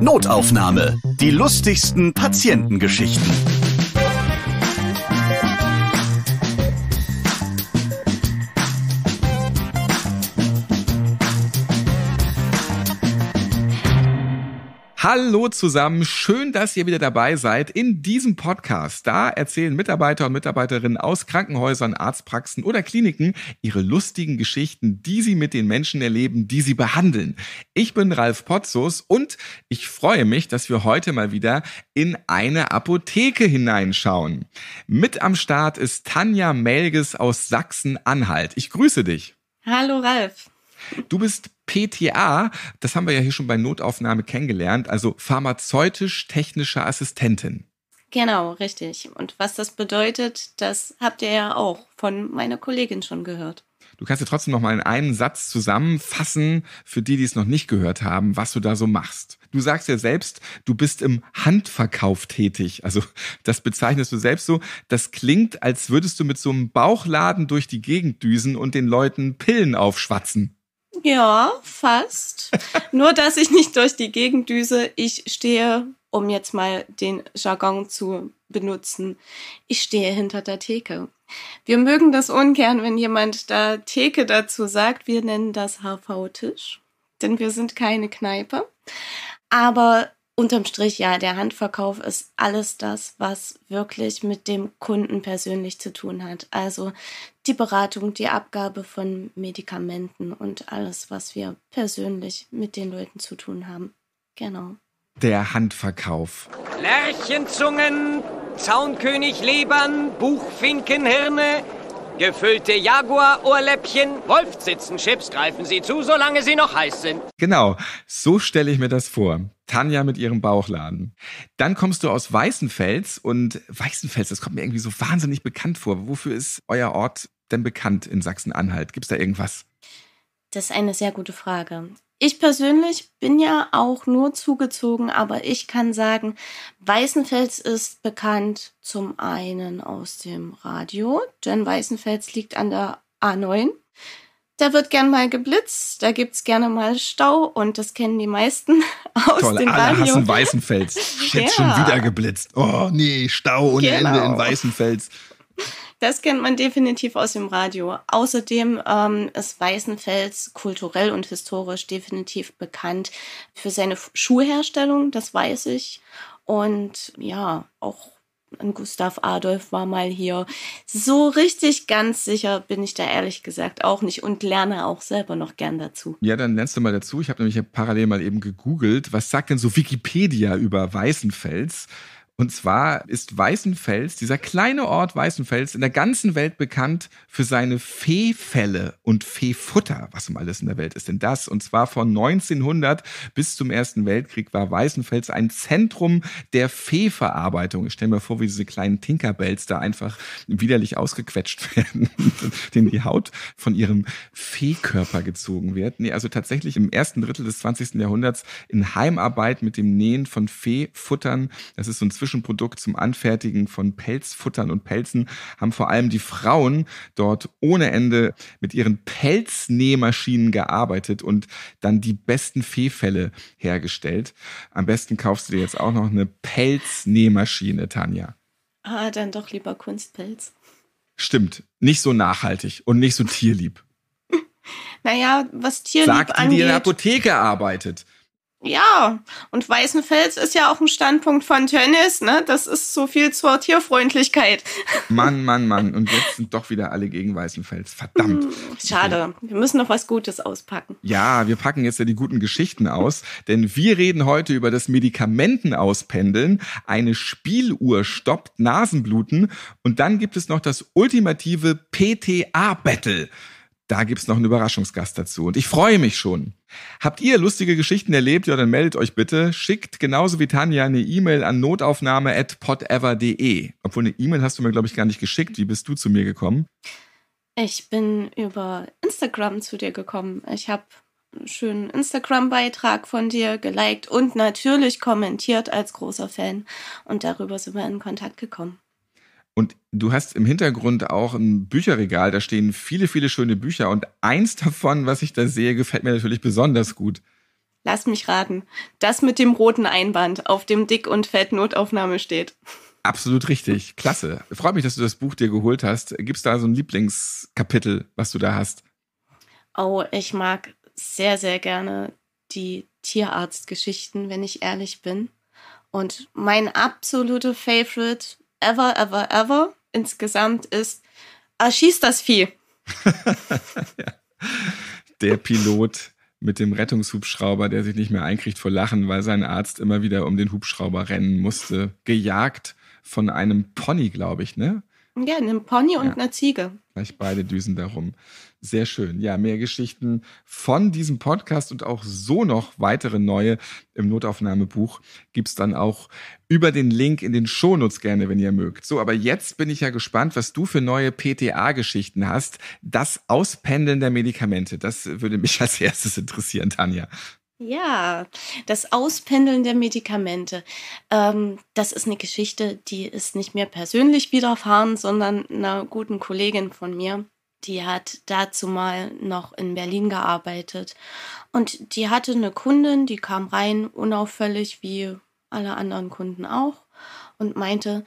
Notaufnahme. Die lustigsten Patientengeschichten. Hallo zusammen, schön, dass ihr wieder dabei seid in diesem Podcast. Da erzählen Mitarbeiter und Mitarbeiterinnen aus Krankenhäusern, Arztpraxen oder Kliniken ihre lustigen Geschichten, die sie mit den Menschen erleben, die sie behandeln. Ich bin Ralf Potzus und ich freue mich, dass wir heute mal wieder in eine Apotheke hineinschauen. Mit am Start ist Tanja Melges aus Sachsen-Anhalt. Ich grüße dich. Hallo Ralf. Du bist PTA, das haben wir ja hier schon bei Notaufnahme kennengelernt, also pharmazeutisch-technische Assistentin. Genau, richtig. Und was das bedeutet, das habt ihr ja auch von meiner Kollegin schon gehört. Du kannst ja trotzdem noch mal in einen Satz zusammenfassen, für die, die es noch nicht gehört haben, was du da so machst. Du sagst ja selbst, du bist im Handverkauf tätig. Also das bezeichnest du selbst so. Das klingt, als würdest du mit so einem Bauchladen durch die Gegend düsen und den Leuten Pillen aufschwatzen. Ja, fast. Nur, dass ich nicht durch die Gegend düse. Ich stehe, um jetzt mal den Jargon zu benutzen, ich stehe hinter der Theke. Wir mögen das ungern, wenn jemand da Theke dazu sagt. Wir nennen das HV-Tisch, denn wir sind keine Kneipe. Aber unterm Strich, ja, der Handverkauf ist alles das, was wirklich mit dem Kunden persönlich zu tun hat. Also die Beratung, die Abgabe von Medikamenten und alles, was wir persönlich mit den Leuten zu tun haben. Genau. Der Handverkauf. Lerchenzungen, Zaunköniglebern, Buchfinkenhirne, Gefüllte Jaguar-Ohrläppchen, Wolfsitzen-Chips greifen Sie zu, solange sie noch heiß sind. Genau, so stelle ich mir das vor. Tanja mit ihrem Bauchladen. Dann kommst du aus Weißenfels und Weißenfels, das kommt mir irgendwie so wahnsinnig bekannt vor. Wofür ist euer Ort denn bekannt in Sachsen-Anhalt? Gibt es da irgendwas? Das ist eine sehr gute Frage. Ich persönlich bin ja auch nur zugezogen, aber ich kann sagen, Weißenfels ist bekannt zum einen aus dem Radio, denn Weißenfels liegt an der A9 da wird gern mal geblitzt, da gibt es gerne mal Stau und das kennen die meisten aus Toll, den alle Radio. hassen Weißenfels. Ich ja. schon wieder geblitzt. Oh nee, Stau ohne genau. Ende in genau. Weißenfels. Das kennt man definitiv aus dem Radio. Außerdem ähm, ist Weißenfels kulturell und historisch definitiv bekannt für seine Schuhherstellung, das weiß ich. Und ja, auch ein Gustav Adolf war mal hier. So richtig ganz sicher bin ich da ehrlich gesagt auch nicht und lerne auch selber noch gern dazu. Ja, dann lernst du mal dazu. Ich habe nämlich parallel mal eben gegoogelt, was sagt denn so Wikipedia über Weißenfels? Und zwar ist Weißenfels, dieser kleine Ort Weißenfels, in der ganzen Welt bekannt für seine Feefälle und Feefutter, was um alles in der Welt ist denn das? Und zwar von 1900 bis zum Ersten Weltkrieg war Weißenfels ein Zentrum der Feeverarbeitung. Ich stelle mir vor, wie diese kleinen Tinkerbells da einfach widerlich ausgequetscht werden, denen die Haut von ihrem Feekörper gezogen wird. Nee, also tatsächlich im ersten Drittel des 20. Jahrhunderts in Heimarbeit mit dem Nähen von Feefuttern. Das ist so ein typischen Produkt zum Anfertigen von Pelzfuttern und Pelzen haben vor allem die Frauen dort ohne Ende mit ihren Pelznähmaschinen gearbeitet und dann die besten Fehlfälle hergestellt. Am besten kaufst du dir jetzt auch noch eine Pelznähmaschine, Tanja. Ah, dann doch lieber Kunstpelz. Stimmt, nicht so nachhaltig und nicht so tierlieb. naja, was tierlieb Sagt die, Sagt die in der Apotheke arbeitet ja, und Weißenfels ist ja auch ein Standpunkt von Tönnies, ne? Das ist so viel zur Tierfreundlichkeit. Mann, Mann, Mann. Und jetzt sind doch wieder alle gegen Weißenfels. Verdammt. Hm, schade. Wir müssen noch was Gutes auspacken. Ja, wir packen jetzt ja die guten Geschichten aus, denn wir reden heute über das Medikamentenauspendeln. Eine Spieluhr stoppt Nasenbluten. Und dann gibt es noch das ultimative PTA-Battle. Da gibt es noch einen Überraschungsgast dazu. Und ich freue mich schon. Habt ihr lustige Geschichten erlebt? Ja, dann meldet euch bitte. Schickt genauso wie Tanja eine E-Mail an notaufnahme.podever.de. Obwohl eine E-Mail hast du mir, glaube ich, gar nicht geschickt. Wie bist du zu mir gekommen? Ich bin über Instagram zu dir gekommen. Ich habe einen schönen Instagram-Beitrag von dir geliked und natürlich kommentiert als großer Fan. Und darüber sind wir in Kontakt gekommen. Und du hast im Hintergrund auch ein Bücherregal, da stehen viele, viele schöne Bücher. Und eins davon, was ich da sehe, gefällt mir natürlich besonders gut. Lass mich raten. Das mit dem roten Einband, auf dem Dick und Fett Notaufnahme steht. Absolut richtig. Klasse. Freut mich, dass du das Buch dir geholt hast. Gibt es da so ein Lieblingskapitel, was du da hast? Oh, ich mag sehr, sehr gerne die Tierarztgeschichten, wenn ich ehrlich bin. Und mein absoluter Favorite ever, ever, ever insgesamt ist, ah, das Vieh. ja. Der Pilot mit dem Rettungshubschrauber, der sich nicht mehr einkriegt vor Lachen, weil sein Arzt immer wieder um den Hubschrauber rennen musste, gejagt von einem Pony, glaube ich, ne? Ja, einem Pony und ja. einer Ziege. Gleich beide düsen darum. Sehr schön. Ja, mehr Geschichten von diesem Podcast und auch so noch weitere neue im Notaufnahmebuch gibt es dann auch über den Link in den Shownotes gerne, wenn ihr mögt. So, aber jetzt bin ich ja gespannt, was du für neue PTA-Geschichten hast. Das Auspendeln der Medikamente, das würde mich als erstes interessieren, Tanja. Ja, das Auspendeln der Medikamente. Ähm, das ist eine Geschichte, die ist nicht mir persönlich widerfahren, sondern einer guten Kollegin von mir die hat dazu mal noch in Berlin gearbeitet. Und die hatte eine Kundin, die kam rein, unauffällig wie alle anderen Kunden auch, und meinte,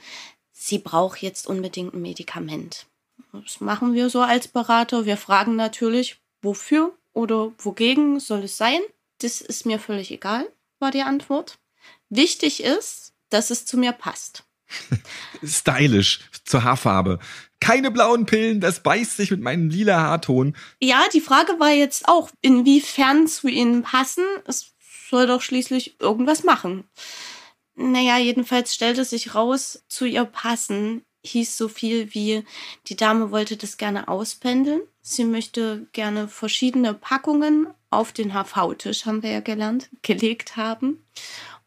sie braucht jetzt unbedingt ein Medikament. Das machen wir so als Berater. Wir fragen natürlich, wofür oder wogegen soll es sein? Das ist mir völlig egal, war die Antwort. Wichtig ist, dass es zu mir passt. Stylisch zur Haarfarbe keine blauen Pillen, das beißt sich mit meinem lila Haarton. Ja, die Frage war jetzt auch, inwiefern zu ihnen passen. Es soll doch schließlich irgendwas machen. Naja, jedenfalls stellte sich raus, zu ihr passen hieß so viel wie, die Dame wollte das gerne auspendeln. Sie möchte gerne verschiedene Packungen auf den HV-Tisch, haben wir ja gelernt, gelegt haben.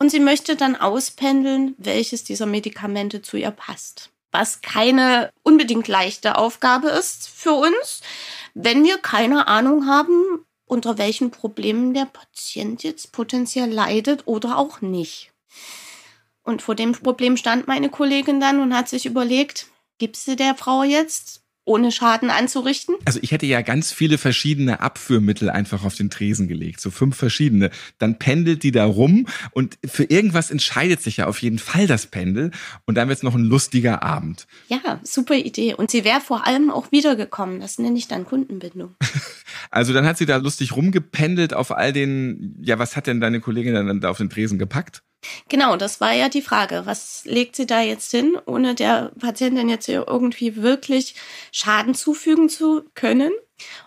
Und sie möchte dann auspendeln, welches dieser Medikamente zu ihr passt was keine unbedingt leichte Aufgabe ist für uns, wenn wir keine Ahnung haben, unter welchen Problemen der Patient jetzt potenziell leidet oder auch nicht. Und vor dem Problem stand meine Kollegin dann und hat sich überlegt, gibst du der Frau jetzt ohne Schaden anzurichten? Also ich hätte ja ganz viele verschiedene Abführmittel einfach auf den Tresen gelegt, so fünf verschiedene. Dann pendelt die da rum und für irgendwas entscheidet sich ja auf jeden Fall das Pendel und dann wird es noch ein lustiger Abend. Ja, super Idee. Und sie wäre vor allem auch wiedergekommen. Das nenne ich dann Kundenbindung. also dann hat sie da lustig rumgependelt auf all den, ja, was hat denn deine Kollegin dann da auf den Tresen gepackt? Genau, das war ja die Frage. Was legt sie da jetzt hin, ohne der Patientin jetzt irgendwie wirklich Schaden zufügen zu können?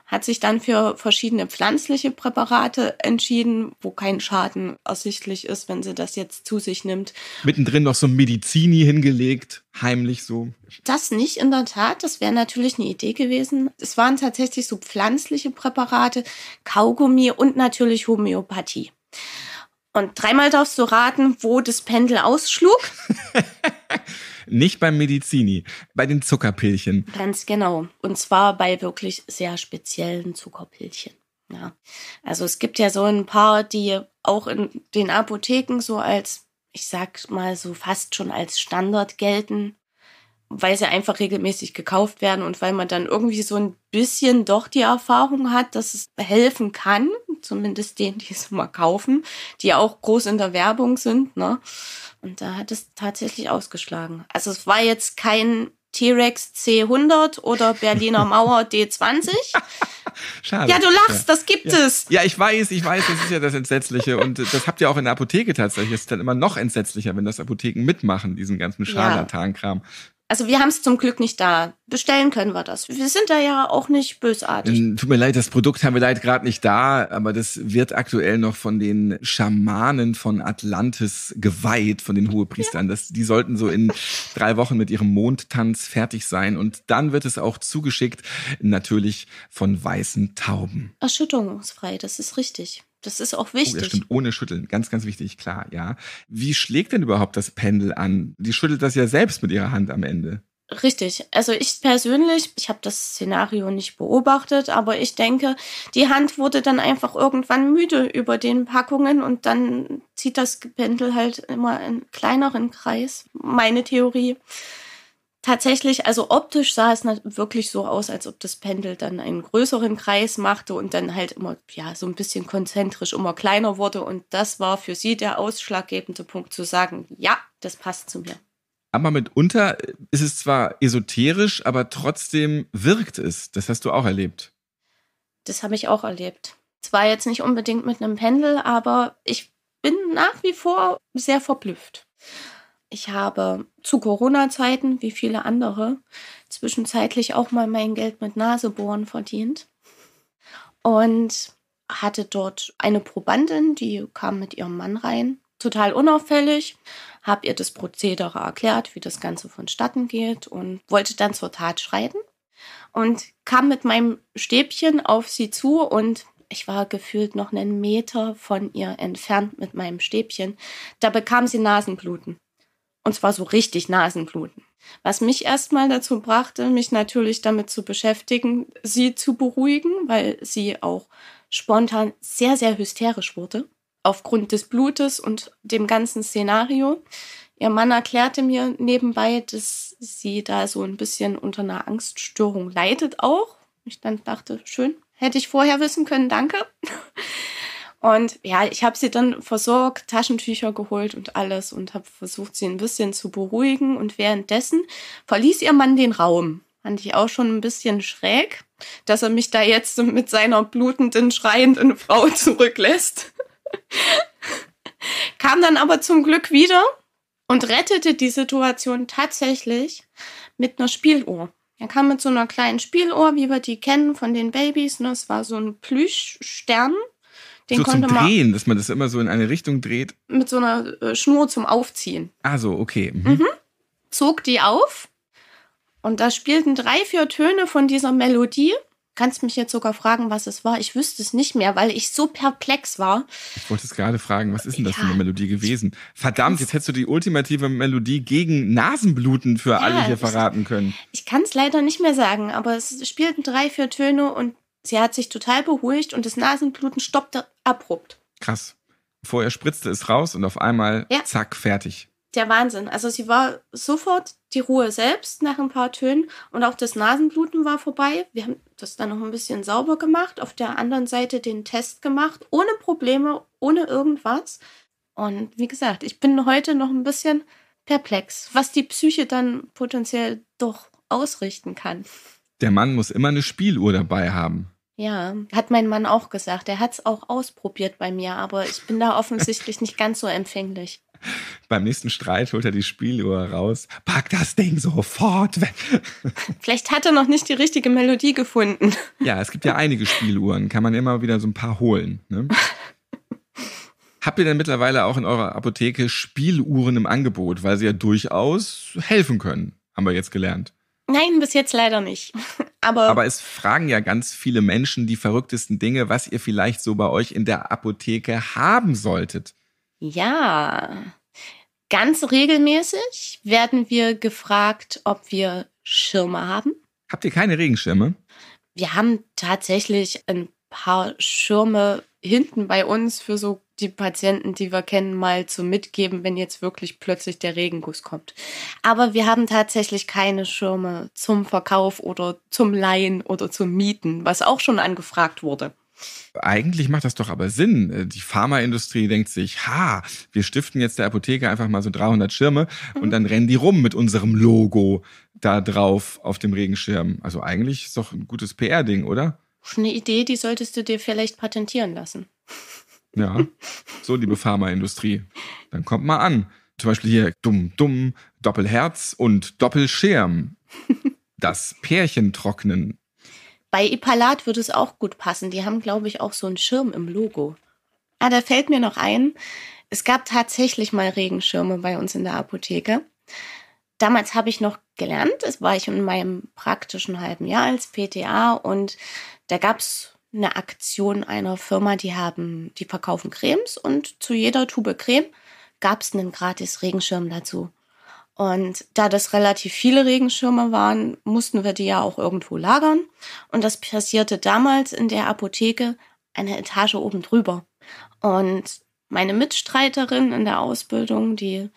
Hat sich dann für verschiedene pflanzliche Präparate entschieden, wo kein Schaden ersichtlich ist, wenn sie das jetzt zu sich nimmt. Mittendrin noch so Medizini hingelegt, heimlich so. Das nicht, in der Tat. Das wäre natürlich eine Idee gewesen. Es waren tatsächlich so pflanzliche Präparate, Kaugummi und natürlich Homöopathie. Und dreimal darfst du raten, wo das Pendel ausschlug. Nicht beim Medizini, bei den Zuckerpilchen. Ganz genau. Und zwar bei wirklich sehr speziellen Zuckerpilchen. Ja. Also es gibt ja so ein paar, die auch in den Apotheken so als, ich sag mal so fast schon als Standard gelten weil sie einfach regelmäßig gekauft werden und weil man dann irgendwie so ein bisschen doch die Erfahrung hat, dass es helfen kann, zumindest denen, die es mal kaufen, die auch groß in der Werbung sind, ne? Und da hat es tatsächlich ausgeschlagen. Also es war jetzt kein T-Rex C100 oder Berliner Mauer D20. Schade. Ja, du lachst, ja. das gibt ja. es. Ja, ich weiß, ich weiß, das ist ja das Entsetzliche. Und das habt ihr auch in der Apotheke tatsächlich. Es ist dann immer noch entsetzlicher, wenn das Apotheken mitmachen, diesen ganzen Scharlatankram. Also wir haben es zum Glück nicht da. Bestellen können wir das. Wir sind da ja auch nicht bösartig. Ähm, tut mir leid, das Produkt haben wir leider gerade nicht da, aber das wird aktuell noch von den Schamanen von Atlantis geweiht, von den Hohepriestern. Ja. Das, die sollten so in drei Wochen mit ihrem Mondtanz fertig sein und dann wird es auch zugeschickt, natürlich von weißen Tauben. Erschütterungsfrei, das ist richtig. Das ist auch oh, wichtig. Oh, das stimmt, ohne Schütteln. Ganz, ganz wichtig, klar, ja. Wie schlägt denn überhaupt das Pendel an? Die schüttelt das ja selbst mit ihrer Hand am Ende. Richtig. Also ich persönlich, ich habe das Szenario nicht beobachtet, aber ich denke, die Hand wurde dann einfach irgendwann müde über den Packungen und dann zieht das Pendel halt immer einen kleineren Kreis. Meine Theorie tatsächlich, also optisch sah es wirklich so aus, als ob das Pendel dann einen größeren Kreis machte und dann halt immer, ja, so ein bisschen konzentrisch immer kleiner wurde. Und das war für sie der ausschlaggebende Punkt zu sagen, ja, das passt zu mir. Aber mitunter ist es zwar esoterisch, aber trotzdem wirkt es. Das hast du auch erlebt. Das habe ich auch erlebt. Zwar jetzt nicht unbedingt mit einem Pendel, aber ich bin nach wie vor sehr verblüfft. Ich habe zu Corona-Zeiten, wie viele andere, zwischenzeitlich auch mal mein Geld mit Nasebohren verdient und hatte dort eine Probandin, die kam mit ihrem Mann rein. Total unauffällig, habe ihr das Prozedere erklärt, wie das Ganze vonstatten geht und wollte dann zur Tat schreiten und kam mit meinem Stäbchen auf sie zu und ich war gefühlt noch einen Meter von ihr entfernt mit meinem Stäbchen. Da bekam sie Nasenbluten. Und zwar so richtig Nasenbluten. Was mich erstmal dazu brachte, mich natürlich damit zu beschäftigen, sie zu beruhigen, weil sie auch spontan sehr, sehr hysterisch wurde. Aufgrund des Blutes und dem ganzen Szenario. Ihr Mann erklärte mir nebenbei, dass sie da so ein bisschen unter einer Angststörung leidet auch. Ich dann dachte, schön, hätte ich vorher wissen können, danke. Und ja, ich habe sie dann versorgt, Taschentücher geholt und alles und habe versucht, sie ein bisschen zu beruhigen. Und währenddessen verließ ihr Mann den Raum. Fand ich auch schon ein bisschen schräg, dass er mich da jetzt mit seiner blutenden, schreienden Frau zurücklässt. Kam dann aber zum Glück wieder und rettete die Situation tatsächlich mit einer Spieluhr. Er kam mit so einer kleinen Spieluhr, wie wir die kennen von den Babys. Ne? Es war so ein Plüschstern den so zum Drehen, dass man das immer so in eine Richtung dreht. Mit so einer äh, Schnur zum Aufziehen. Ah so, okay. Mhm. Mhm. Zog die auf und da spielten drei, vier Töne von dieser Melodie. Kannst mich jetzt sogar fragen, was es war. Ich wüsste es nicht mehr, weil ich so perplex war. Ich wollte es gerade fragen, was ist denn das ja. für eine Melodie gewesen? Verdammt, jetzt hättest du die ultimative Melodie gegen Nasenbluten für ja, alle hier verraten können. ich kann es leider nicht mehr sagen, aber es spielten drei, vier Töne und Sie hat sich total beruhigt und das Nasenbluten stoppte abrupt. Krass. Vorher spritzte es raus und auf einmal, ja. zack, fertig. Der Wahnsinn. Also sie war sofort die Ruhe selbst nach ein paar Tönen und auch das Nasenbluten war vorbei. Wir haben das dann noch ein bisschen sauber gemacht, auf der anderen Seite den Test gemacht, ohne Probleme, ohne irgendwas. Und wie gesagt, ich bin heute noch ein bisschen perplex, was die Psyche dann potenziell doch ausrichten kann. Der Mann muss immer eine Spieluhr dabei haben. Ja, hat mein Mann auch gesagt. Er hat es auch ausprobiert bei mir, aber ich bin da offensichtlich nicht ganz so empfänglich. Beim nächsten Streit holt er die Spieluhr raus. Pack das Ding sofort weg. Vielleicht hat er noch nicht die richtige Melodie gefunden. Ja, es gibt ja einige Spieluhren. Kann man immer wieder so ein paar holen. Ne? Habt ihr denn mittlerweile auch in eurer Apotheke Spieluhren im Angebot, weil sie ja durchaus helfen können, haben wir jetzt gelernt. Nein, bis jetzt leider nicht. Aber, Aber es fragen ja ganz viele Menschen die verrücktesten Dinge, was ihr vielleicht so bei euch in der Apotheke haben solltet. Ja, ganz regelmäßig werden wir gefragt, ob wir Schirme haben. Habt ihr keine Regenschirme? Wir haben tatsächlich ein paar Schirme hinten bei uns für so die Patienten, die wir kennen, mal zu mitgeben, wenn jetzt wirklich plötzlich der Regenguss kommt. Aber wir haben tatsächlich keine Schirme zum Verkauf oder zum Leihen oder zum Mieten, was auch schon angefragt wurde. Eigentlich macht das doch aber Sinn. Die Pharmaindustrie denkt sich, ha, wir stiften jetzt der Apotheke einfach mal so 300 Schirme und mhm. dann rennen die rum mit unserem Logo da drauf auf dem Regenschirm. Also eigentlich ist doch ein gutes PR-Ding, oder? Eine Idee, die solltest du dir vielleicht patentieren lassen. Ja. So, liebe Pharmaindustrie, dann kommt mal an. Zum Beispiel hier dumm, dumm, Doppelherz und Doppelschirm. Das Pärchen trocknen. Bei Ipalat würde es auch gut passen. Die haben, glaube ich, auch so einen Schirm im Logo. Ah, da fällt mir noch ein. Es gab tatsächlich mal Regenschirme bei uns in der Apotheke. Damals habe ich noch gelernt, es war ich in meinem praktischen halben Jahr als PTA und da gab es eine Aktion einer Firma, die haben, die verkaufen Cremes und zu jeder Tube Creme gab es einen gratis Regenschirm dazu. Und da das relativ viele Regenschirme waren, mussten wir die ja auch irgendwo lagern. Und das passierte damals in der Apotheke eine Etage oben drüber. Und meine Mitstreiterin in der Ausbildung, die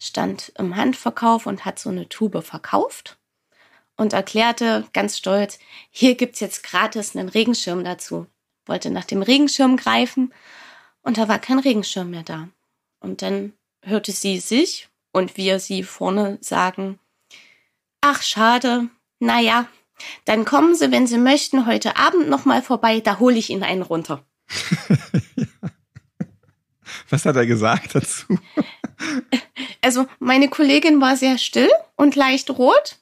stand im Handverkauf und hat so eine Tube verkauft und erklärte ganz stolz, hier gibt es jetzt gratis einen Regenschirm dazu. Wollte nach dem Regenschirm greifen und da war kein Regenschirm mehr da. Und dann hörte sie sich und wir sie vorne sagen, ach schade, naja, dann kommen Sie, wenn Sie möchten, heute Abend nochmal vorbei, da hole ich Ihnen einen runter. Was hat er gesagt dazu? Also meine Kollegin war sehr still und leicht rot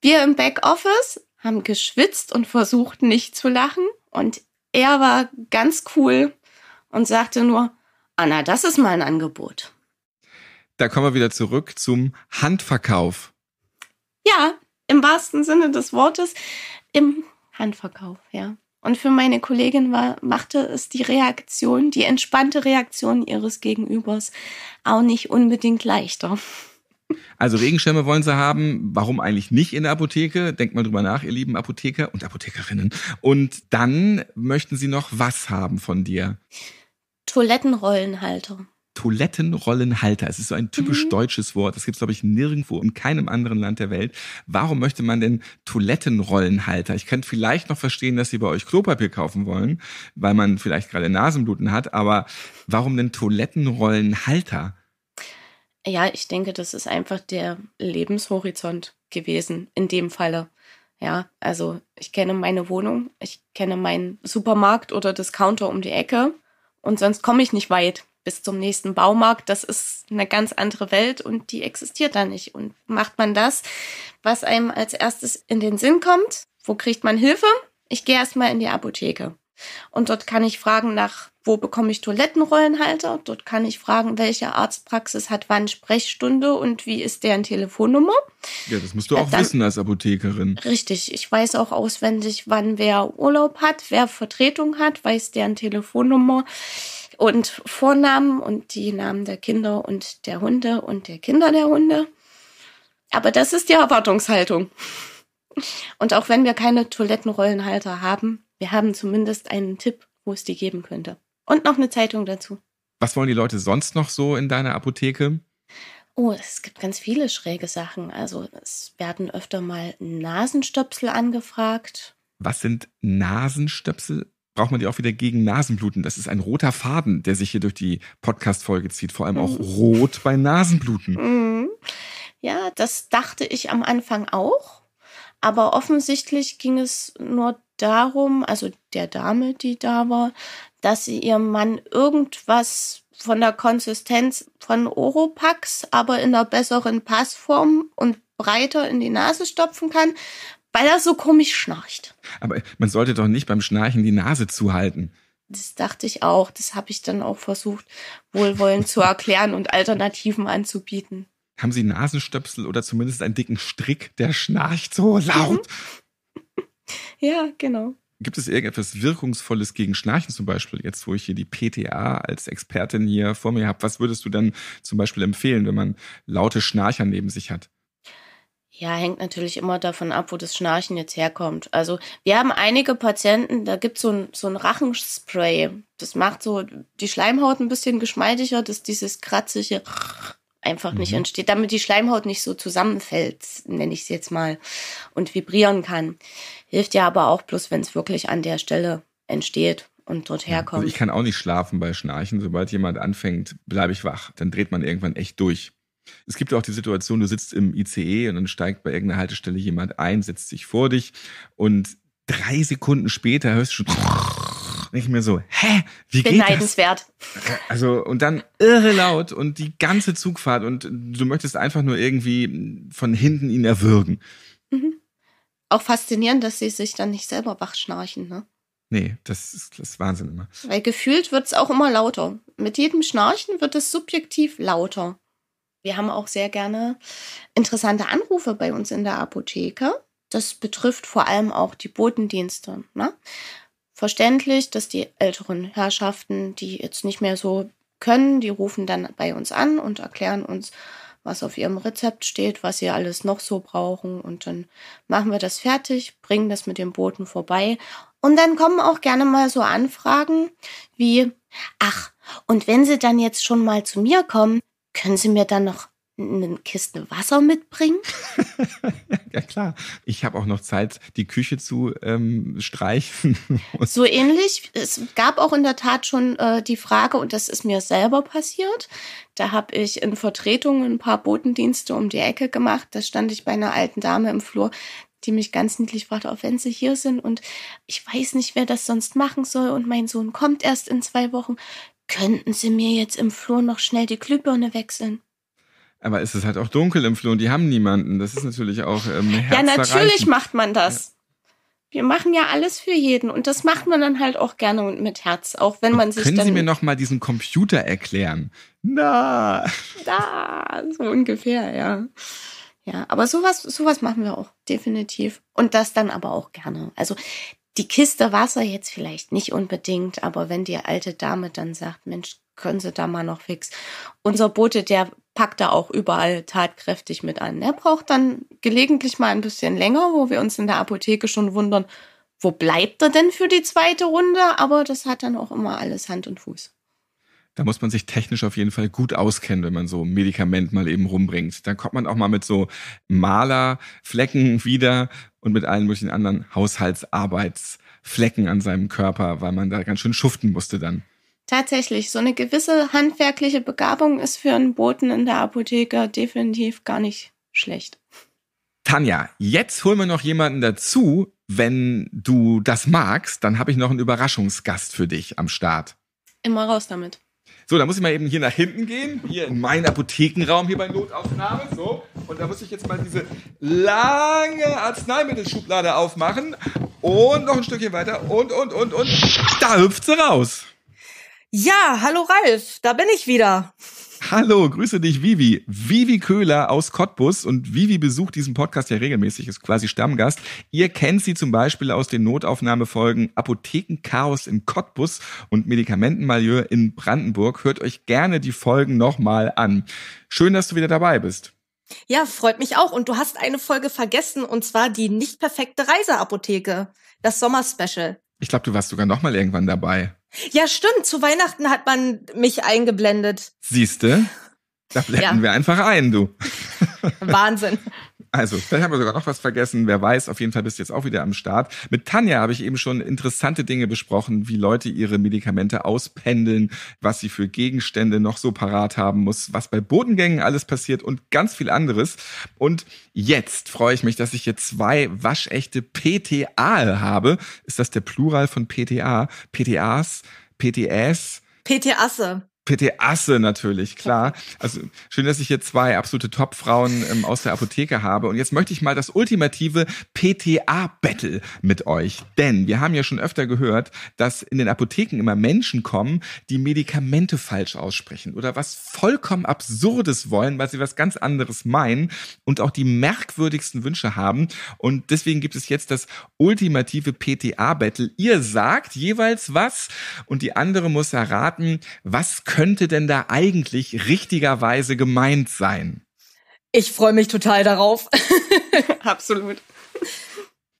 wir im Backoffice haben geschwitzt und versucht nicht zu lachen und er war ganz cool und sagte nur, Anna, das ist mein Angebot. Da kommen wir wieder zurück zum Handverkauf. Ja, im wahrsten Sinne des Wortes, im Handverkauf, ja. Und für meine Kollegin war, machte es die Reaktion, die entspannte Reaktion ihres Gegenübers auch nicht unbedingt leichter. Also Regenschirme wollen sie haben. Warum eigentlich nicht in der Apotheke? Denkt mal drüber nach, ihr lieben Apotheker und Apothekerinnen. Und dann möchten sie noch was haben von dir? Toilettenrollenhalter. Toilettenrollenhalter. Es ist so ein typisch mhm. deutsches Wort. Das gibt es, glaube ich, nirgendwo in keinem anderen Land der Welt. Warum möchte man denn Toilettenrollenhalter? Ich könnte vielleicht noch verstehen, dass sie bei euch Klopapier kaufen wollen, weil man vielleicht gerade Nasenbluten hat, aber warum denn Toilettenrollenhalter? Ja, ich denke, das ist einfach der Lebenshorizont gewesen in dem Falle. Ja, also ich kenne meine Wohnung, ich kenne meinen Supermarkt oder Discounter um die Ecke und sonst komme ich nicht weit bis zum nächsten Baumarkt. Das ist eine ganz andere Welt und die existiert da nicht. Und macht man das, was einem als erstes in den Sinn kommt, wo kriegt man Hilfe? Ich gehe erstmal in die Apotheke und dort kann ich fragen nach wo bekomme ich Toilettenrollenhalter? Dort kann ich fragen, welche Arztpraxis hat wann Sprechstunde und wie ist deren Telefonnummer? Ja, das musst du äh, auch Dann, wissen als Apothekerin. Richtig, ich weiß auch auswendig, wann wer Urlaub hat, wer Vertretung hat, weiß deren Telefonnummer und Vornamen und die Namen der Kinder und der Hunde und der Kinder der Hunde. Aber das ist die Erwartungshaltung. Und auch wenn wir keine Toilettenrollenhalter haben, wir haben zumindest einen Tipp, wo es die geben könnte. Und noch eine Zeitung dazu. Was wollen die Leute sonst noch so in deiner Apotheke? Oh, es gibt ganz viele schräge Sachen. Also es werden öfter mal Nasenstöpsel angefragt. Was sind Nasenstöpsel? Braucht man die auch wieder gegen Nasenbluten? Das ist ein roter Faden, der sich hier durch die Podcast-Folge zieht. Vor allem mhm. auch rot bei Nasenbluten. Mhm. Ja, das dachte ich am Anfang auch. Aber offensichtlich ging es nur darum, also der Dame, die da war, dass sie ihrem Mann irgendwas von der Konsistenz von Oropax, aber in einer besseren Passform und breiter in die Nase stopfen kann, weil er so komisch schnarcht. Aber man sollte doch nicht beim Schnarchen die Nase zuhalten. Das dachte ich auch. Das habe ich dann auch versucht, wohlwollend zu erklären und Alternativen anzubieten. Haben Sie Nasenstöpsel oder zumindest einen dicken Strick, der schnarcht so laut? Mhm. Ja, genau. Gibt es irgendetwas Wirkungsvolles gegen Schnarchen zum Beispiel, jetzt wo ich hier die PTA als Expertin hier vor mir habe? Was würdest du dann zum Beispiel empfehlen, wenn man laute Schnarcher neben sich hat? Ja, hängt natürlich immer davon ab, wo das Schnarchen jetzt herkommt. Also wir haben einige Patienten, da gibt so es so ein Rachenspray. Das macht so die Schleimhaut ein bisschen geschmeidiger, dass dieses kratzige einfach nicht mhm. entsteht, damit die Schleimhaut nicht so zusammenfällt, nenne ich es jetzt mal, und vibrieren kann. Hilft ja aber auch bloß, wenn es wirklich an der Stelle entsteht und dort also herkommt. Ja, ich kann auch nicht schlafen bei Schnarchen. Sobald jemand anfängt, bleibe ich wach. Dann dreht man irgendwann echt durch. Es gibt auch die Situation, du sitzt im ICE und dann steigt bei irgendeiner Haltestelle jemand ein, setzt sich vor dich und drei Sekunden später hörst du schon nicht mehr so, hä, wie geht Beneidenswert. das? Also und dann irre laut und die ganze Zugfahrt und du möchtest einfach nur irgendwie von hinten ihn erwürgen auch faszinierend, dass sie sich dann nicht selber wachschnarchen, ne? Nee, das ist, das ist Wahnsinn immer. Weil gefühlt wird es auch immer lauter. Mit jedem Schnarchen wird es subjektiv lauter. Wir haben auch sehr gerne interessante Anrufe bei uns in der Apotheke. Das betrifft vor allem auch die Botendienste. Ne? Verständlich, dass die älteren Herrschaften, die jetzt nicht mehr so können, die rufen dann bei uns an und erklären uns, was auf ihrem Rezept steht, was sie alles noch so brauchen. Und dann machen wir das fertig, bringen das mit dem Boten vorbei. Und dann kommen auch gerne mal so Anfragen wie, ach, und wenn Sie dann jetzt schon mal zu mir kommen, können Sie mir dann noch eine Kiste Wasser mitbringen? ja klar, ich habe auch noch Zeit, die Küche zu ähm, streichen. so ähnlich. Es gab auch in der Tat schon äh, die Frage, und das ist mir selber passiert. Da habe ich in Vertretung ein paar Botendienste um die Ecke gemacht. Da stand ich bei einer alten Dame im Flur, die mich ganz niedlich fragte, auch wenn sie hier sind und ich weiß nicht, wer das sonst machen soll und mein Sohn kommt erst in zwei Wochen. Könnten Sie mir jetzt im Flur noch schnell die Glühbirne wechseln? Aber es ist halt auch dunkel im Flur und die haben niemanden. Das ist natürlich auch ähm, Ja, natürlich macht man das. Ja. Wir machen ja alles für jeden und das macht man dann halt auch gerne und mit Herz, auch wenn man und sich Können dann Sie mir noch mal diesen Computer erklären? Na, da, so ungefähr, ja. Ja, aber sowas sowas machen wir auch definitiv und das dann aber auch gerne. Also, die Kiste Wasser jetzt vielleicht nicht unbedingt, aber wenn die alte Dame dann sagt, Mensch, können Sie da mal noch fix. Unser Bote, der packt da auch überall tatkräftig mit an. Er braucht dann gelegentlich mal ein bisschen länger, wo wir uns in der Apotheke schon wundern, wo bleibt er denn für die zweite Runde? Aber das hat dann auch immer alles Hand und Fuß. Da muss man sich technisch auf jeden Fall gut auskennen, wenn man so ein Medikament mal eben rumbringt. Dann kommt man auch mal mit so Malerflecken wieder und mit allen möglichen anderen Haushaltsarbeitsflecken an seinem Körper, weil man da ganz schön schuften musste dann. Tatsächlich, so eine gewisse handwerkliche Begabung ist für einen Boten in der Apotheke definitiv gar nicht schlecht. Tanja, jetzt holen wir noch jemanden dazu. Wenn du das magst, dann habe ich noch einen Überraschungsgast für dich am Start. Immer raus damit. So, da muss ich mal eben hier nach hinten gehen, hier in meinen Apothekenraum, hier bei Notaufnahme, so. Und da muss ich jetzt mal diese lange Arzneimittelschublade aufmachen und noch ein Stückchen weiter und, und, und, und. Da hüpft sie raus. Ja, hallo Ralf, da bin ich wieder. Hallo, grüße dich, Vivi. Vivi Köhler aus Cottbus und Vivi besucht diesen Podcast ja regelmäßig, ist quasi Stammgast. Ihr kennt sie zum Beispiel aus den Notaufnahmefolgen Apothekenchaos in Cottbus und Medikamentenmalieu in Brandenburg. Hört euch gerne die Folgen nochmal an. Schön, dass du wieder dabei bist. Ja, freut mich auch. Und du hast eine Folge vergessen, und zwar die nicht perfekte Reiseapotheke, das Sommerspecial. Ich glaube, du warst sogar noch mal irgendwann dabei. Ja, stimmt. Zu Weihnachten hat man mich eingeblendet. Siehste? Da blenden ja. wir einfach ein, du. Wahnsinn. Also, vielleicht haben wir sogar noch was vergessen. Wer weiß, auf jeden Fall bist du jetzt auch wieder am Start. Mit Tanja habe ich eben schon interessante Dinge besprochen, wie Leute ihre Medikamente auspendeln, was sie für Gegenstände noch so parat haben muss, was bei Bodengängen alles passiert und ganz viel anderes. Und jetzt freue ich mich, dass ich hier zwei waschechte PTA habe. Ist das der Plural von PTA? PTAs? PTS? PTAsse. PT Asse natürlich, klar. Also schön, dass ich hier zwei absolute Top-Frauen ähm, aus der Apotheke habe. Und jetzt möchte ich mal das ultimative PTA-Battle mit euch. Denn wir haben ja schon öfter gehört, dass in den Apotheken immer Menschen kommen, die Medikamente falsch aussprechen oder was vollkommen Absurdes wollen, weil sie was ganz anderes meinen und auch die merkwürdigsten Wünsche haben. Und deswegen gibt es jetzt das ultimative PTA-Battle. Ihr sagt jeweils was und die andere muss erraten, was können könnte denn da eigentlich richtigerweise gemeint sein? Ich freue mich total darauf. Absolut.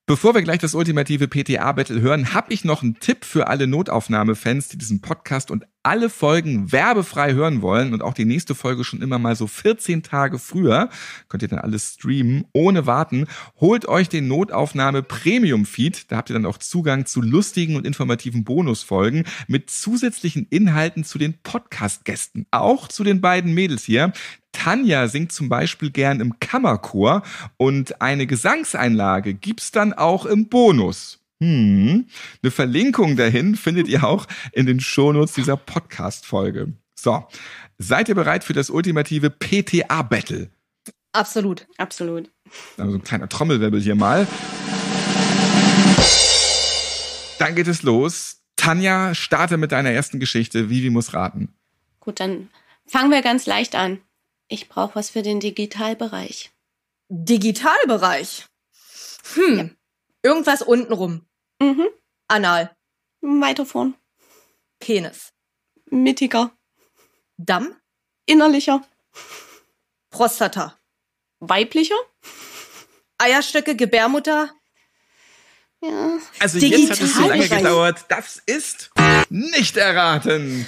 Bevor wir gleich das ultimative PTA-Battle hören, habe ich noch einen Tipp für alle Notaufnahme-Fans, die diesen Podcast und alle Folgen werbefrei hören wollen und auch die nächste Folge schon immer mal so 14 Tage früher, könnt ihr dann alles streamen, ohne warten. Holt euch den Notaufnahme Premium Feed, da habt ihr dann auch Zugang zu lustigen und informativen Bonusfolgen mit zusätzlichen Inhalten zu den Podcast-Gästen, auch zu den beiden Mädels hier. Tanja singt zum Beispiel gern im Kammerchor und eine Gesangseinlage gibt's dann auch im Bonus. Hm. Eine Verlinkung dahin findet ihr auch in den Shownotes dieser Podcast-Folge. So, seid ihr bereit für das ultimative PTA-Battle? Absolut, absolut. Also ein kleiner Trommelwirbel hier mal. Dann geht es los. Tanja, starte mit deiner ersten Geschichte. Vivi muss raten. Gut, dann fangen wir ganz leicht an. Ich brauche was für den Digitalbereich. Digitalbereich? Hm. Ja. Irgendwas untenrum. Mhm. Anal. Weiterfahren. Penis. Mittiger. Damm. Innerlicher. Prostata. Weiblicher. Eierstöcke, Gebärmutter. Ja. Also jetzt hat es so lange gedauert. Das ist nicht erraten.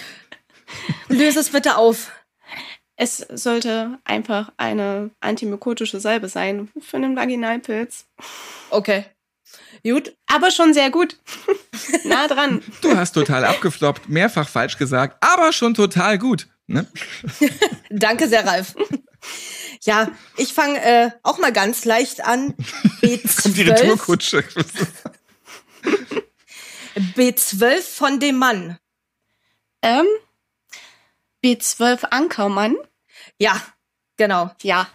Löse es bitte auf. Es sollte einfach eine antimykotische Salbe sein für einen Vaginalpilz. Okay. Gut. Aber schon sehr gut. nah dran. Du hast total abgefloppt, mehrfach falsch gesagt, aber schon total gut. Ne? Danke sehr, Ralf. Ja, ich fange äh, auch mal ganz leicht an. B12. Kommt die Retourkutsche. B12 von dem Mann. Ähm, B12 Ankermann. Ja, genau. Ja.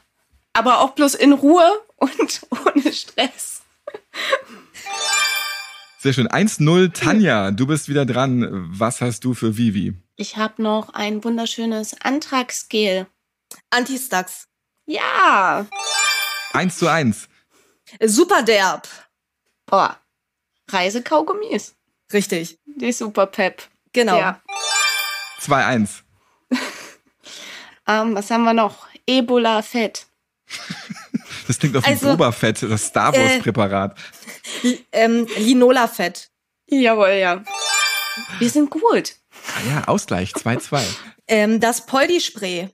Aber auch bloß in Ruhe und ohne Stress. Sehr schön. 1-0, Tanja, du bist wieder dran. Was hast du für Vivi? Ich habe noch ein wunderschönes Antragsgel. Antistax. Ja. 1 zu 1. Super derb. Boah. Reisekaugummis. Richtig. Die Super Pep. Genau. Ja. 2-1. Ähm, was haben wir noch? Ebola-Fett. das klingt auf also, wie Oberfett, das Star Wars-Präparat. Äh, ähm, Linola-Fett. Jawohl, ja. Wir sind gut. Ah ja, Ausgleich, 2-2. ähm, das Poldi-Spray.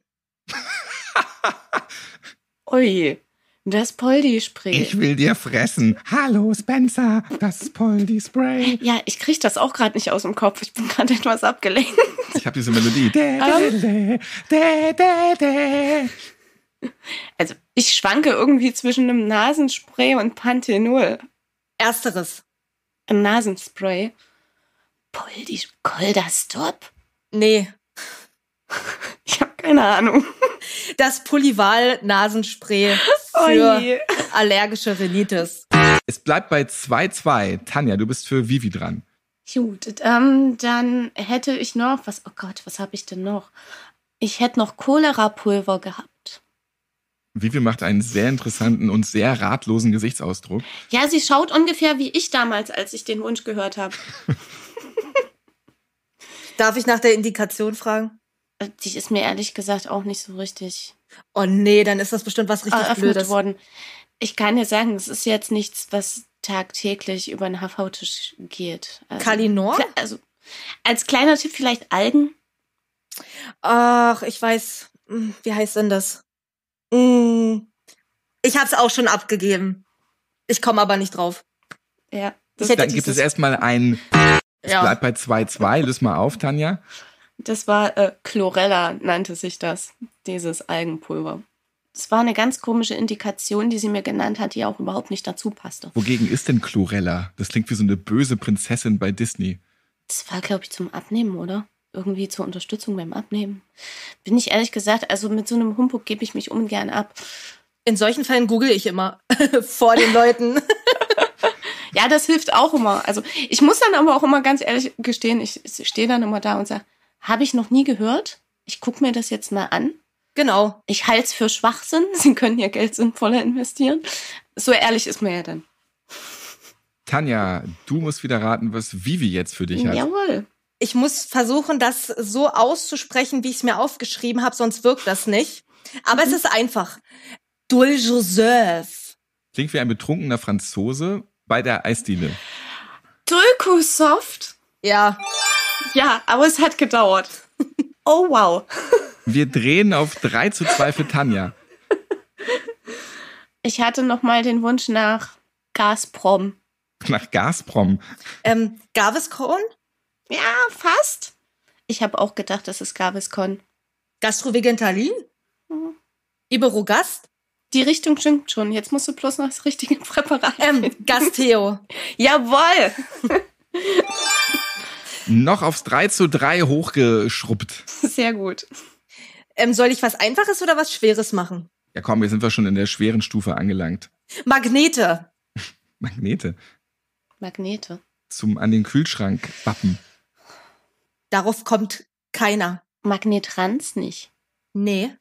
Ui. Das Poldi-Spray. Ich will dir fressen. Hallo, Spencer, das Poldi-Spray. Ja, ich kriege das auch gerade nicht aus dem Kopf. Ich bin gerade etwas abgelenkt. Ich habe diese Melodie. Ähm. De, de, de, also, ich schwanke irgendwie zwischen einem Nasenspray und Panthenol. Ersteres. Ein Nasenspray. Poldi, Coldastop? Nee. Ich habe keine Ahnung. Das Polyval-Nasenspray oh für oh allergische Rhinitis. Es bleibt bei 2-2. Tanja, du bist für Vivi dran. Gut, ähm, dann hätte ich noch, was, oh Gott, was habe ich denn noch? Ich hätte noch Cholera-Pulver gehabt. Vivi macht einen sehr interessanten und sehr ratlosen Gesichtsausdruck. Ja, sie schaut ungefähr wie ich damals, als ich den Wunsch gehört habe. Darf ich nach der Indikation fragen? die ist mir ehrlich gesagt auch nicht so richtig. Oh nee, dann ist das bestimmt was richtig eröffnet Blödes. worden. Ich kann dir sagen, es ist jetzt nichts, was tagtäglich über den HV-Tisch geht. Also, Kalinor? Also als kleiner Tipp vielleicht Algen. Ach, ich weiß, hm, wie heißt denn das? Hm, ich hab's auch schon abgegeben. Ich komme aber nicht drauf. Ja. Das Dann gibt es erstmal ein. Es bleibt bei 2-2. Löst mal auf, Tanja. Das war äh, Chlorella, nannte sich das, dieses Algenpulver. Es war eine ganz komische Indikation, die sie mir genannt hat, die auch überhaupt nicht dazu passte. Wogegen ist denn Chlorella? Das klingt wie so eine böse Prinzessin bei Disney. Das war, glaube ich, zum Abnehmen, oder? Irgendwie zur Unterstützung beim Abnehmen. Bin ich ehrlich gesagt, also mit so einem Humbug gebe ich mich ungern ab. In solchen Fällen google ich immer vor den Leuten. ja, das hilft auch immer. Also ich muss dann aber auch immer ganz ehrlich gestehen, ich stehe dann immer da und sage, habe ich noch nie gehört. Ich gucke mir das jetzt mal an. Genau. Ich halte es für Schwachsinn. Sie können ihr Geld sinnvoller investieren. So ehrlich ist man ja dann. Tanja, du musst wieder raten, was Vivi jetzt für dich hat. Jawohl. Ich muss versuchen, das so auszusprechen, wie ich es mir aufgeschrieben habe, sonst wirkt das nicht. Aber mhm. es ist einfach. Dul Joseph. Klingt wie ein betrunkener Franzose bei der Eisdiele. Dulkusoft? Ja. Ja, aber es hat gedauert. Oh, wow. Wir drehen auf 3 zu 2 für Tanja. Ich hatte noch mal den Wunsch nach Gazprom. Nach Gazprom? Ähm, Gaviscon? Ja, fast. Ich habe auch gedacht, das ist Gaviscon. Gastrovegentalin? Mhm. Iberogast? Die Richtung stimmt schon. Jetzt musst du bloß noch das richtige Präparat. Ähm, Gasteo. Jawoll! noch aufs 3 zu 3 hochgeschrubbt. Sehr gut. Ähm, soll ich was Einfaches oder was Schweres machen? Ja, komm, jetzt sind wir schon in der schweren Stufe angelangt. Magnete. Magnete. Magnete. Zum an den Kühlschrank wappen. Darauf kommt keiner. Magnetrans nicht. Nee.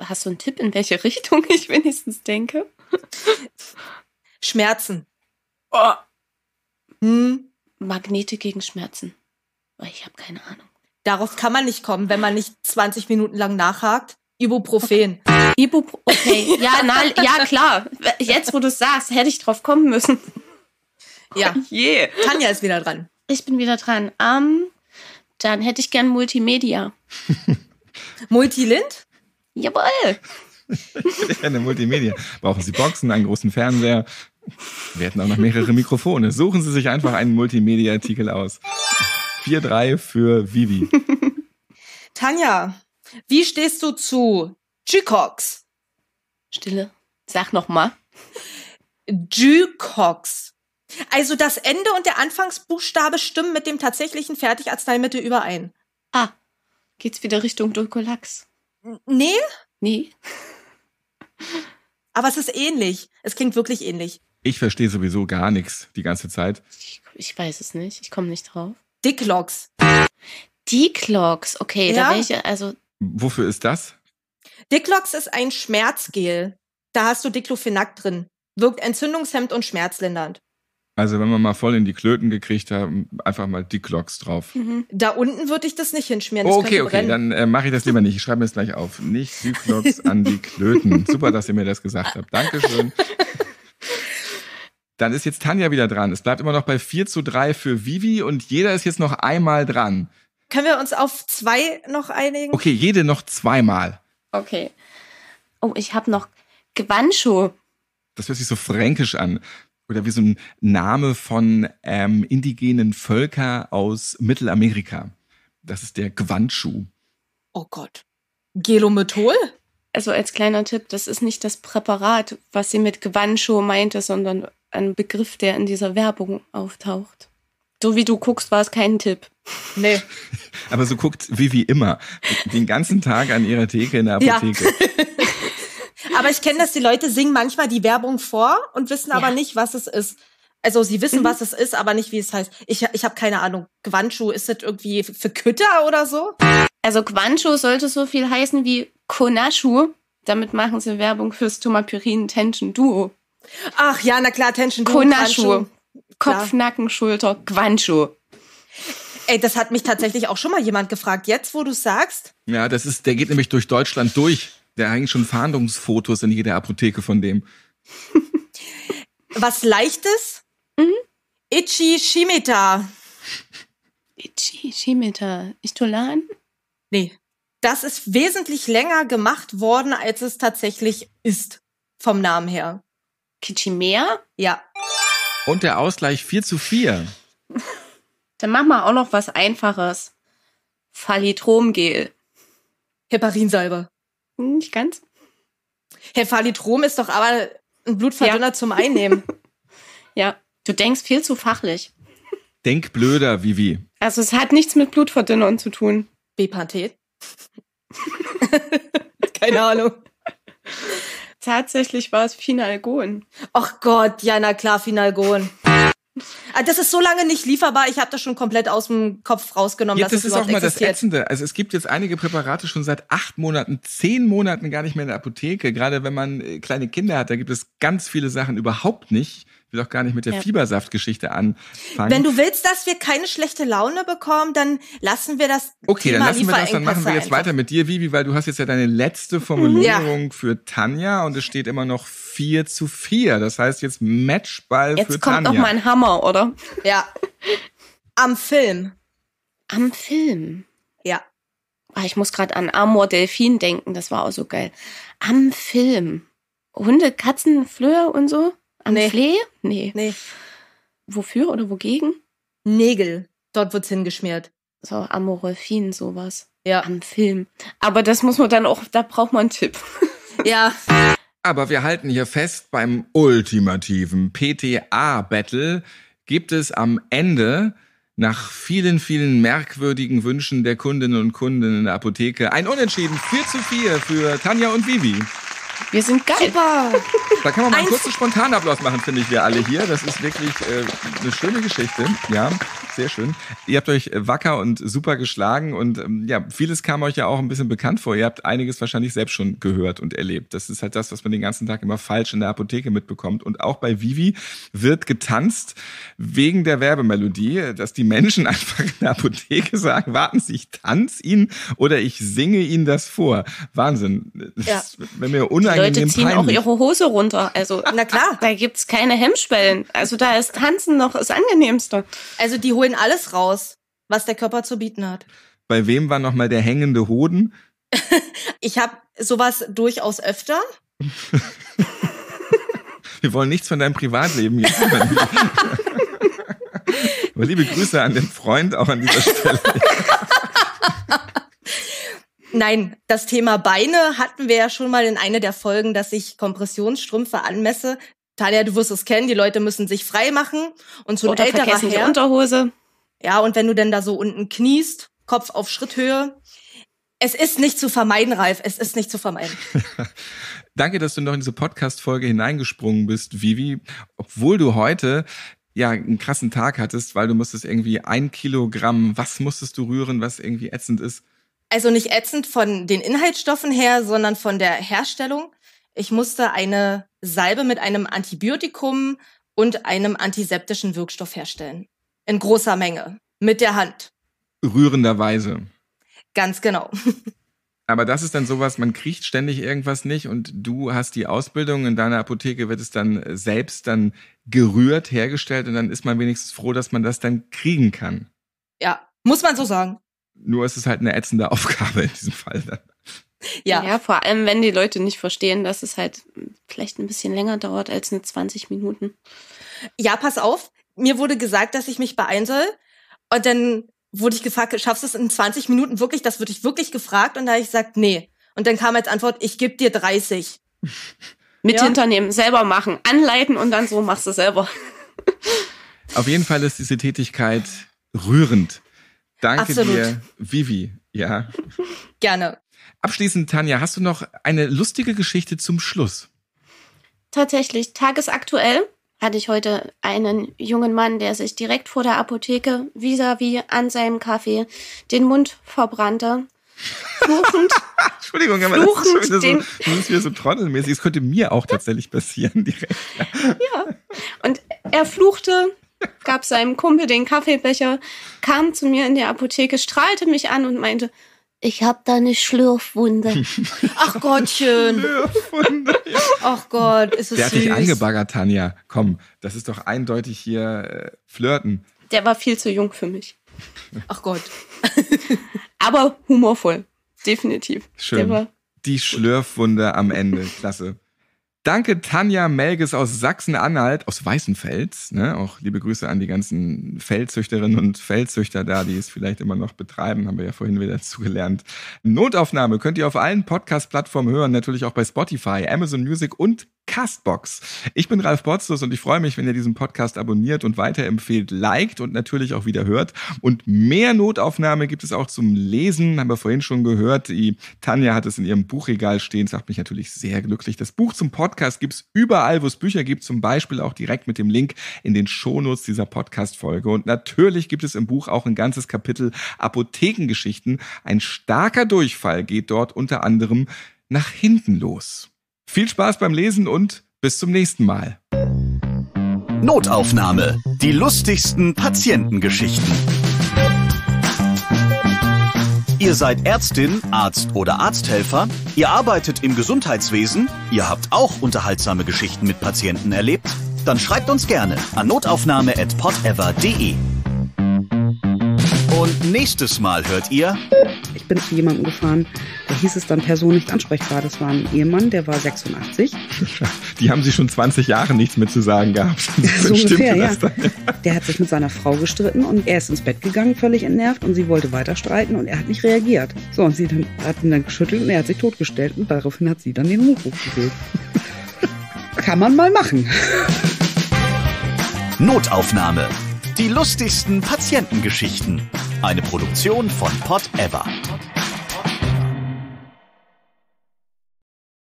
Hast du einen Tipp, in welche Richtung ich wenigstens denke? Schmerzen. Oh. Hm. Magnete gegen Schmerzen weil ich habe keine Ahnung. Darauf kann man nicht kommen, wenn man nicht 20 Minuten lang nachhakt. Ibuprofen. Okay. Ibuprofen. Okay, ja, na, ja, klar. Jetzt, wo du es sagst, hätte ich drauf kommen müssen. Ja. Yeah. Oh Tanja ist wieder dran. Ich bin wieder dran. Um, ähm, dann hätte ich gern Multimedia. Multilint? Jawohl. Gerne Multimedia. Brauchen Sie Boxen, einen großen Fernseher? Wir hätten auch noch mehrere Mikrofone. Suchen Sie sich einfach einen Multimedia-Artikel aus. 4-3 für Vivi. Tanja, wie stehst du zu Gycox? Stille. Sag nochmal. mal. Gycox. Also das Ende und der Anfangsbuchstabe stimmen mit dem tatsächlichen Fertigarzneimittel überein. Ah, geht's wieder Richtung Dulcolax? Nee? Nee. Aber es ist ähnlich. Es klingt wirklich ähnlich. Ich verstehe sowieso gar nichts die ganze Zeit. Ich, ich weiß es nicht. Ich komme nicht drauf. Dicklogs. Dicklogs, okay, ja. da bin ich also. Wofür ist das? Dicklogs ist ein Schmerzgel. Da hast du Diclofenac drin. Wirkt entzündungshemmend und schmerzlindernd. Also wenn wir mal voll in die Klöten gekriegt haben, einfach mal Dicklocks drauf. Mhm. Da unten würde ich das nicht hinschmieren. Das oh, okay, okay, dann äh, mache ich das lieber nicht. Ich schreibe mir das gleich auf. Nicht Dicklocks an die Klöten. Super, dass ihr mir das gesagt habt. Dankeschön. Dann ist jetzt Tanja wieder dran. Es bleibt immer noch bei 4 zu 3 für Vivi und jeder ist jetzt noch einmal dran. Können wir uns auf zwei noch einigen? Okay, jede noch zweimal. Okay. Oh, ich habe noch Gewancho. Das hört sich so fränkisch an. Oder wie so ein Name von ähm, indigenen Völker aus Mittelamerika. Das ist der Gwanchu. Oh Gott. Gelomethol? Also als kleiner Tipp, das ist nicht das Präparat, was sie mit Gwancho meinte, sondern ein Begriff, der in dieser Werbung auftaucht. So wie du guckst, war es kein Tipp. Nee. Aber so guckt wie wie immer. Den ganzen Tag an ihrer Theke in der Apotheke. Ja. aber ich kenne dass die Leute singen manchmal die Werbung vor und wissen ja. aber nicht, was es ist. Also sie wissen, mhm. was es ist, aber nicht, wie es heißt. Ich, ich habe keine Ahnung. Guanchu, ist das irgendwie für Kütter oder so? Also Guanchu sollte so viel heißen wie Konashu. Damit machen sie Werbung fürs Tomapyrin Tension Duo. Ach ja, na klar, Tension. Konashu. Kopf, ja. Nacken, Schulter, Quancho. Ey, das hat mich tatsächlich auch schon mal jemand gefragt. Jetzt, wo du sagst. Ja, das ist, der geht nämlich durch Deutschland durch. Der hängen schon Fahndungsfotos in jeder Apotheke von dem. Was leichtes? Mhm. Ichi Shimita. Ichi Shimita. Istolan? Nee. Das ist wesentlich länger gemacht worden, als es tatsächlich ist. Vom Namen her. Kitschimär. Ja. Und der Ausgleich 4 zu 4. Dann machen wir auch noch was Einfaches. Phalitromgel. Heparinsalbe. Nicht ganz. Herr Phalitrom ist doch aber ein Blutverdünner ja. zum Einnehmen. ja, du denkst viel zu fachlich. Denk blöder, Vivi. Also es hat nichts mit Blutverdünnern zu tun. Bepanthet? Keine Ahnung. Tatsächlich war es Finalgon. Ach Gott, ja, na klar, Finalgon. Ah, das ist so lange nicht lieferbar. Ich habe das schon komplett aus dem Kopf rausgenommen. Jetzt dass ist es auch mal existiert. das Ätzende. Also es gibt jetzt einige Präparate schon seit acht Monaten, zehn Monaten gar nicht mehr in der Apotheke. Gerade wenn man äh, kleine Kinder hat, da gibt es ganz viele Sachen überhaupt nicht. Ich will auch gar nicht mit der ja. Fiebersaftgeschichte anfangen. Wenn du willst, dass wir keine schlechte Laune bekommen, dann lassen wir das. Okay, Thema dann lassen wir das, dann machen wir jetzt weiter mit dir, Vivi, weil du hast jetzt ja deine letzte mhm. Formulierung ja. für Tanja und es steht immer noch 4 zu 4. Das heißt jetzt Matchball jetzt für Tanja. Jetzt kommt noch mein Hammer, oder? Ja. Am Film. Am Film. Ja. Ach, ich muss gerade an Amor Delfin denken, das war auch so geil. Am Film. Hunde, Katzen, Flöhe und so? Am nee. Flee? Nee. Nee. Wofür oder wogegen? Nägel. Dort wird's hingeschmiert. So, Amorelfin, sowas. Ja. Am Film. Aber das muss man dann auch, da braucht man einen Tipp. ja. Aber wir halten hier fest, beim ultimativen PTA-Battle gibt es am Ende nach vielen, vielen merkwürdigen Wünschen der Kundinnen und Kunden in der Apotheke ein Unentschieden 4 zu 4 für Tanja und Vivi. Wir sind geil. Super. Da kann man mal einen kurzen Spontanapplaus machen, finde ich, wir alle hier. Das ist wirklich äh, eine schöne Geschichte. Ja, sehr schön. Ihr habt euch äh, wacker und super geschlagen und ähm, ja, vieles kam euch ja auch ein bisschen bekannt vor. Ihr habt einiges wahrscheinlich selbst schon gehört und erlebt. Das ist halt das, was man den ganzen Tag immer falsch in der Apotheke mitbekommt. Und auch bei Vivi wird getanzt wegen der Werbemelodie, dass die Menschen einfach in der Apotheke sagen, warten Sie, ich tanze Ihnen oder ich singe Ihnen das vor. Wahnsinn. Das ja. Wenn mir unangenehm die Leute ziehen peinlich. auch ihre Hose runter super. Also, na klar. Da gibt's keine Hemmschwellen. Also, da ist Tanzen noch das Angenehmste. Also, die holen alles raus, was der Körper zu bieten hat. Bei wem war nochmal der hängende Hoden? ich habe sowas durchaus öfter. Wir wollen nichts von deinem Privatleben jetzt. Aber liebe Grüße an den Freund auch an dieser Stelle. Nein, das Thema Beine hatten wir ja schon mal in einer der Folgen, dass ich Kompressionsstrümpfe anmesse. Talia, du wirst es kennen, die Leute müssen sich frei machen und so ein Oder älterer Herr, Unterhose. Ja, und wenn du denn da so unten kniest, Kopf auf Schritthöhe, es ist nicht zu vermeiden, Ralf, es ist nicht zu vermeiden. Danke, dass du noch in diese Podcast-Folge hineingesprungen bist, Vivi. Obwohl du heute ja, einen krassen Tag hattest, weil du musstest irgendwie ein Kilogramm, was musstest du rühren, was irgendwie ätzend ist, also nicht ätzend von den Inhaltsstoffen her, sondern von der Herstellung. Ich musste eine Salbe mit einem Antibiotikum und einem antiseptischen Wirkstoff herstellen. In großer Menge. Mit der Hand. Rührenderweise. Ganz genau. Aber das ist dann sowas, man kriegt ständig irgendwas nicht und du hast die Ausbildung, in deiner Apotheke wird es dann selbst dann gerührt, hergestellt und dann ist man wenigstens froh, dass man das dann kriegen kann. Ja, muss man so sagen. Nur ist es halt eine ätzende Aufgabe in diesem Fall. Dann. Ja. ja, vor allem, wenn die Leute nicht verstehen, dass es halt vielleicht ein bisschen länger dauert als eine 20 Minuten. Ja, pass auf. Mir wurde gesagt, dass ich mich beeilen soll. Und dann wurde ich gefragt, schaffst du es in 20 Minuten wirklich? Das wurde ich wirklich gefragt. Und da habe ich gesagt, nee. Und dann kam als Antwort, ich gebe dir 30. Mit ja. hinternehmen, selber machen, anleiten und dann so machst du selber. Auf jeden Fall ist diese Tätigkeit rührend Danke Absolut. dir, Vivi. Ja. Gerne. Abschließend, Tanja, hast du noch eine lustige Geschichte zum Schluss? Tatsächlich, tagesaktuell hatte ich heute einen jungen Mann, der sich direkt vor der Apotheke vis-à-vis an seinem Kaffee den Mund verbrannte. Fluchend. Entschuldigung, aber fluchend das ist schon wieder so, das ist wieder so trottelmäßig. Das könnte mir auch tatsächlich passieren direkt. Ja. ja. Und er fluchte gab seinem Kumpel den Kaffeebecher, kam zu mir in der Apotheke, strahlte mich an und meinte, ich habe da eine Schlürfwunde. Ach Gottchen. Schlürfwunde. Ja. Ach Gott, ist es Der hat süß. dich angebaggert, Tanja. Komm, das ist doch eindeutig hier äh, flirten. Der war viel zu jung für mich. Ach Gott. Aber humorvoll, definitiv. Schön. Die Schlürfwunde am Ende, klasse. Danke Tanja Melges aus Sachsen-Anhalt, aus Weißenfels. Ne? Auch liebe Grüße an die ganzen Feldzüchterinnen und Feldzüchter da, die es vielleicht immer noch betreiben, haben wir ja vorhin wieder zugelernt. Notaufnahme könnt ihr auf allen Podcast-Plattformen hören, natürlich auch bei Spotify, Amazon Music und Castbox. Ich bin Ralf Potzus und ich freue mich, wenn ihr diesen Podcast abonniert und weiterempfehlt, liked und natürlich auch wieder hört. Und mehr Notaufnahme gibt es auch zum Lesen, haben wir vorhin schon gehört. Die Tanja hat es in ihrem Buchregal stehen. Das macht mich natürlich sehr glücklich. Das Buch zum Podcast gibt es überall, wo es Bücher gibt, zum Beispiel auch direkt mit dem Link in den Shownotes dieser Podcast-Folge. Und natürlich gibt es im Buch auch ein ganzes Kapitel Apothekengeschichten. Ein starker Durchfall geht dort unter anderem nach hinten los. Viel Spaß beim Lesen und bis zum nächsten Mal. Notaufnahme. Die lustigsten Patientengeschichten. Ihr seid Ärztin, Arzt oder Arzthelfer, ihr arbeitet im Gesundheitswesen, ihr habt auch unterhaltsame Geschichten mit Patienten erlebt, dann schreibt uns gerne an notaufnahme.podever.de. Und nächstes Mal hört ihr ich bin zu jemandem gefahren, da hieß es dann Person nicht ansprechbar. Das war ein Ehemann, der war 86. Die haben sie schon 20 Jahre nichts mehr zu sagen gehabt. so ungefähr, ja. Der hat sich mit seiner Frau gestritten und er ist ins Bett gegangen, völlig entnervt und sie wollte weiter streiten und er hat nicht reagiert. So, und sie dann, hat ihn dann geschüttelt und er hat sich totgestellt und daraufhin hat sie dann den Notruf gewählt. Kann man mal machen. Notaufnahme die lustigsten Patientengeschichten. Eine Produktion von Pot Ever.